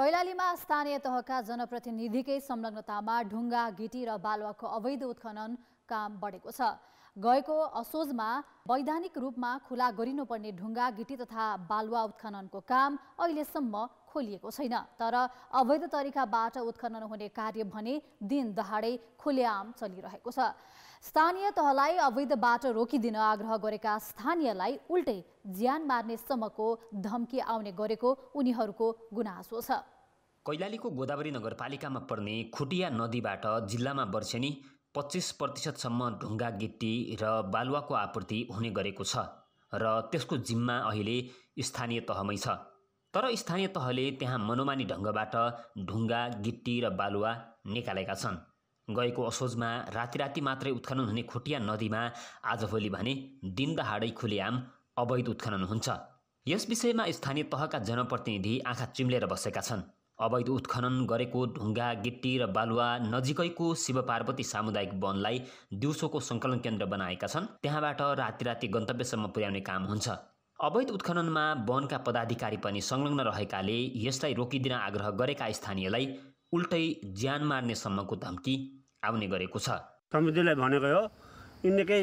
कैलालीमा स्थानीय तहका जनप्रतिनिधिकै संलग्नतामा ढुङ्गा गिटी र बालुवाको अवैध उत्खनन काम बढेको छ गएको असोजमा वैधानिक रूपमा खुला गरिनुपर्ने ढुङ्गा गिटी तथा बालुवा उत्खननको काम अहिलेसम्म खोलिएको छैन तर अवैध तरिकाबाट उत्खनन हुने कार्य भने दिन दहाडै खुलेआम चलिरहेको छ स्थानीय तहलाई अवैधबाट रोकिदिन आग्रह गरेका स्थानीयलाई उल्टै ज्यान सम्मको धम्की आउने गरेको उनीहरूको गुनासो छ कैलालीको गोदावरी नगरपालिकामा पर्ने खुटिया नदीबाट जिल्लामा वर्षेनी पच्चिस प्रतिशतसम्म ढुङ्गा गिट्टी र बालुवाको आपूर्ति हुने गरेको छ र त्यसको जिम्मा अहिले स्थानीय तहमै छ तर स्थानीय तहले त्यहाँ मनोमानी ढङ्गबाट ढुङ्गा गिट्टी र बालुवा निकालेका छन् गएको असोजमा राति राति मात्रै उत्खनन हुने खुटिया नदीमा आजभोलि भने दिन दिनदहाडै खुलेआम अवैध उत्खनन हुन्छ यस विषयमा स्थानीय तहका जनप्रतिनिधि आँखा चिम्लेर बसेका छन् अवैध उत्खनन गरेको ढुङ्गा गिट्टी र बालुवा नजिकैको शिव पार्वती सामुदायिक वनलाई दिउँसोको सङ्कलन केन्द्र बनाएका छन् त्यहाँबाट राति राति गन्तव्यसम्म पुर्याउने काम हुन्छ अवैध उत्खननमा वनका पदाधिकारी पनि संलग्न रहेकाले यसलाई रोकिदिन आग्रह गरेका स्थानीयलाई उल्टै ज्यान मार्नेसम्मको धम्की आउने गरेको छ समितिलाई भनेको हो यिनीकै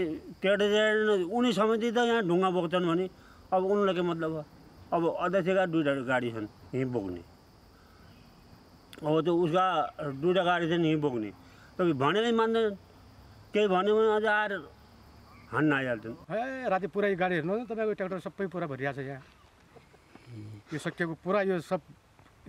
टेडेन उनी समिति त यहाँ ढुङ्गा बोक्छन् भने अब उनलाई के मतलब अब अध्यक्षका दुईवटा गाडी छन् यहीँ बोक्ने अब त्यो उसका दुइटा गाडी चाहिँ नि बोक्ने तपाईँ नै मान्दैन केही भन्यो भने अझ आएर हान्न आइहाल्छन् ए राति पुरै गाडी हेर्नु तपाईँको ट्र्याक्टर सबै पुरा भरिरहेको छ यहाँ यो सकिएको पुरा यो सब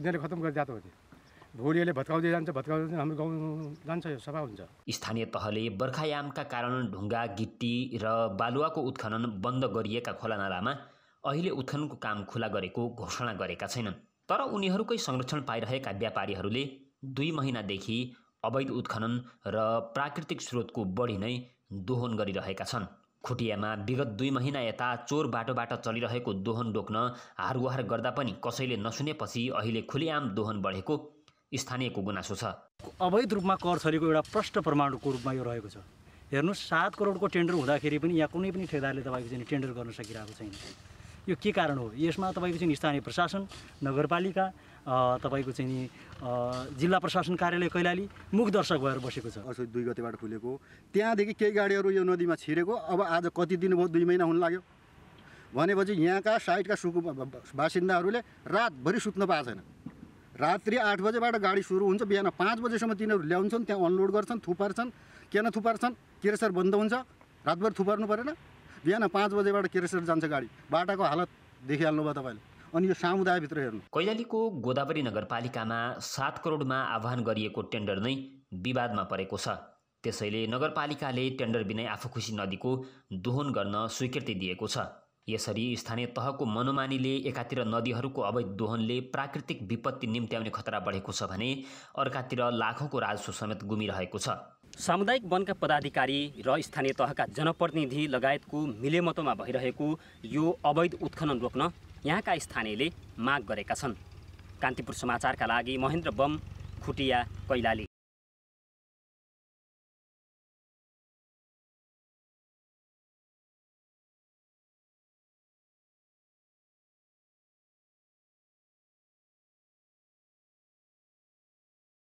यिनीहरूले खत्तम गरिदिएको हो त्यो भोलिले भत्काउँदै जान्छ भत्काउँदै हाम्रो गाउँ जान्छ यो सफा हुन्छ स्थानीय तहले बर्खायामका कारण ढुङ्गा गिट्टी र बालुवाको उत्खनन बन्द गरिएका खोला नालामा अहिले उत्खननको काम खुला गरेको घोषणा गरेका छैनन् तर उनीहरूकै संरक्षण पाइरहेका व्यापारीहरूले दुई महिनादेखि अवैध उत्खनन र प्राकृतिक स्रोतको बढी नै दोहन गरिरहेका छन् खुटियामा विगत दुई महिना यता चोर बाटोबाट चलिरहेको दोहन डोक्न हारगुहार गर्दा पनि कसैले नसुनेपछि अहिले खुलेआम दोहन बढेको स्थानीयको गुनासो छ अवैध रूपमा कर छरीको एउटा प्रष्ट प्रमाणको रूपमा यो रहेको छ हेर्नुहोस् सात करोडको टेन्डर हुँदाखेरि पनि यहाँ कुनै पनि ठेदारले तपाईँको चाहिँ टेन्डर गर्न सकिरहेको छैन यो के कारण हो यसमा तपाईँको चाहिँ स्थानीय प्रशासन नगरपालिका तपाईँको चाहिँ नि जिल्ला प्रशासन कार्यालय कैलाली मुख दर्शक भएर बसेको छ असो दुई गतेबाट खुलेको त्यहाँदेखि केही गाडीहरू यो नदीमा छिरेको अब आज कति दिन भयो दुई महिना हुन लाग्यो भनेपछि यहाँका साइडका सुकु बासिन्दाहरूले रातभरि सुत्न पाएको छैन रात्रि आठ बजेबाट गाडी सुरु हुन्छ बिहान पाँच बजेसम्म तिनीहरू ल्याउँछन् त्यहाँ अनलोड गर्छन् थुपार्छन् किन थुपार्छन् केरेसर बन्द हुन्छ रातभरि थुपार्नु परेन बिहान पाँच बजेबाट केरेसर जान्छ गाडी बाटाको हालत भयो तपाईँले अनि यो सामुदायभित्र हेर्नु कैलालीको गोदावरी नगरपालिकामा सात करोडमा आह्वान गरिएको टेन्डर नै विवादमा परेको छ त्यसैले नगरपालिकाले टेन्डर बिनै खुसी नदीको दोहन गर्न स्वीकृति दिएको छ यसरी स्थानीय तहको मनोमानीले एकातिर नदीहरूको अवैध दोहनले प्राकृतिक विपत्ति निम्त्याउने खतरा बढेको छ भने अर्कातिर लाखौँको राजस्व समेत गुमिरहेको छ सामुदायिक वनका पदाधिकारी र स्थानीय तहका जनप्रतिनिधि लगायतको मिलेमतोमा भइरहेको यो अवैध उत्खनन रोक्न यहाँका स्थानीयले माग गरेका छन् कान्तिपुर समाचारका लागि महेन्द्र बम खुटिया कैलाली